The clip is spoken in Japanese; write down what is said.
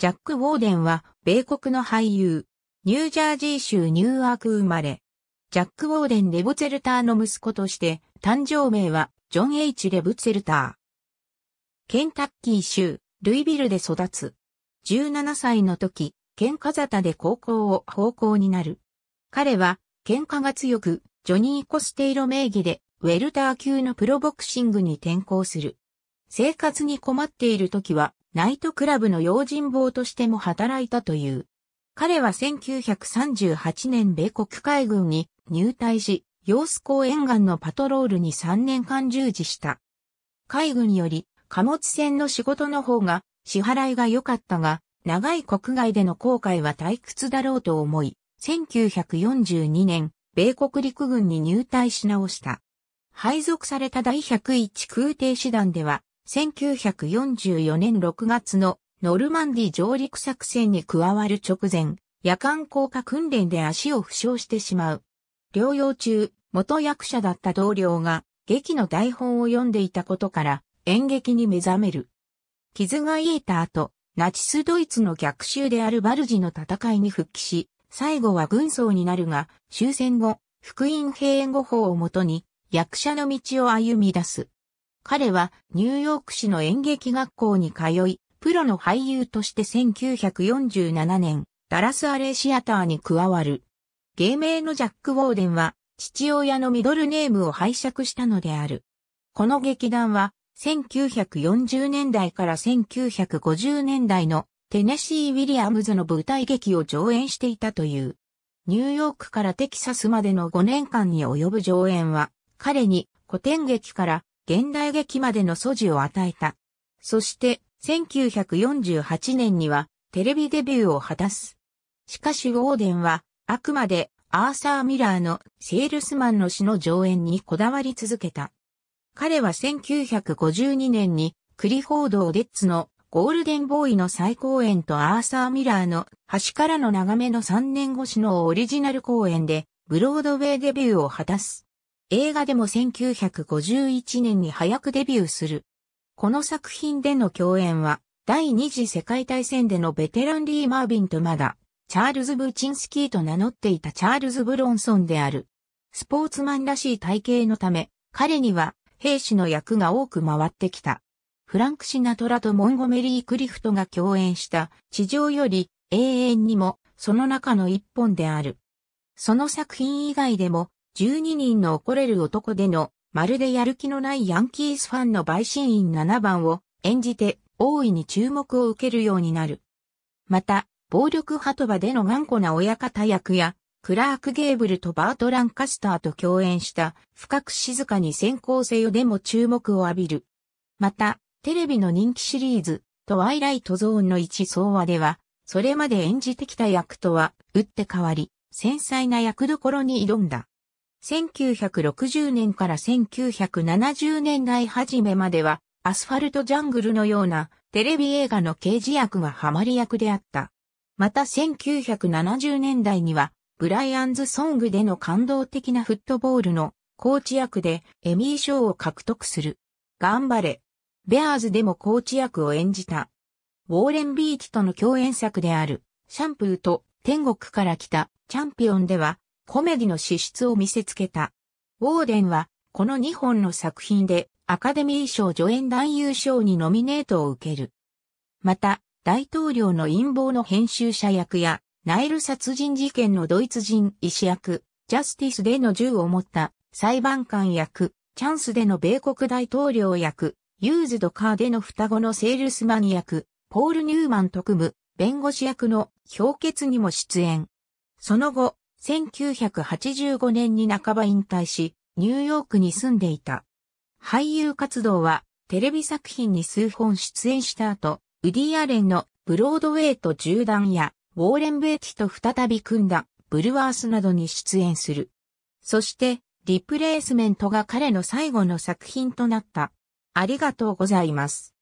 ジャック・ウォーデンは、米国の俳優、ニュージャージー州ニューアーク生まれ。ジャック・ウォーデン・レブツェルターの息子として、誕生名は、ジョン・ H・ レブツェルター。ケンタッキー州、ルイビルで育つ。17歳の時、喧嘩沙汰で高校を奉公になる。彼は、喧嘩が強く、ジョニー・コステイロ名義で、ウェルター級のプロボクシングに転向する。生活に困っている時は、ナイトクラブの用心棒としても働いたという。彼は1938年米国海軍に入隊し、洋子港沿岸のパトロールに3年間従事した。海軍より貨物船の仕事の方が支払いが良かったが、長い国外での航海は退屈だろうと思い、1942年、米国陸軍に入隊し直した。配属された第101空挺師団では、1944年6月のノルマンディ上陸作戦に加わる直前、夜間降下訓練で足を負傷してしまう。療養中、元役者だった同僚が劇の台本を読んでいたことから演劇に目覚める。傷が癒えた後、ナチスドイツの逆襲であるバルジの戦いに復帰し、最後は軍曹になるが、終戦後、福音平援護法をもとに役者の道を歩み出す。彼はニューヨーク市の演劇学校に通い、プロの俳優として1947年、ダラスアレーシアターに加わる。芸名のジャック・ウォーデンは、父親のミドルネームを拝借したのである。この劇団は、1940年代から1950年代のテネシー・ウィリアムズの舞台劇を上演していたという。ニューヨークからテキサスまでの5年間に及ぶ上演は、彼に古典劇から現代劇までの素地を与えた。そして、1948年にはテレビデビューを果たす。しかしウォーデンは、あくまでアーサー・ミラーのセールスマンの詩の上演にこだわり続けた。彼は1952年にクリフォード・オデッツのゴールデンボーイの再公演とアーサー・ミラーの端からの眺めの3年越しのオリジナル公演でブロードウェイデビューを果たす。映画でも1951年に早くデビューする。この作品での共演は、第二次世界大戦でのベテランリー・マービンとまだ、チャールズ・ブーチンスキーと名乗っていたチャールズ・ブロンソンである。スポーツマンらしい体型のため、彼には兵士の役が多く回ってきた。フランク・シナトラとモンゴメリー・クリフトが共演した地上より永遠にもその中の一本である。その作品以外でも12人の怒れる男での、まるでやる気のないヤンキースファンの陪審員7番を演じて、大いに注目を受けるようになる。また、暴力派とばでの頑固な親方役や、クラーク・ゲーブルとバート・ランカスターと共演した深く静かに先行性よでも注目を浴びる。また、テレビの人気シリーズ、トワイライトゾーンの一総話では、それまで演じてきた役とは、打って変わり、繊細な役どころに挑んだ。1960年から1970年代初めまでは、アスファルトジャングルのようなテレビ映画の刑事役がハマり役であった。また1970年代には、ブライアンズソングでの感動的なフットボールのコーチ役でエミー賞を獲得する。頑張れ。ベアーズでもコーチ役を演じた。ウォーレン・ビーチとの共演作である、シャンプーと天国から来たチャンピオンでは、コメディの資質を見せつけた。ウォーデンは、この2本の作品で、アカデミー賞助演男優賞にノミネートを受ける。また、大統領の陰謀の編集者役や、ナイル殺人事件のドイツ人医師役、ジャスティスでの銃を持った裁判官役、チャンスでの米国大統領役、ユーズドカーでの双子のセールスマン役、ポール・ニューマン特務、弁護士役の氷結にも出演。その後、1985年に半ば引退し、ニューヨークに住んでいた。俳優活動は、テレビ作品に数本出演した後、ウディ・アレンのブロードウェイと銃弾や、ウォーレン・ベイティと再び組んだ、ブルワースなどに出演する。そして、リプレイスメントが彼の最後の作品となった。ありがとうございます。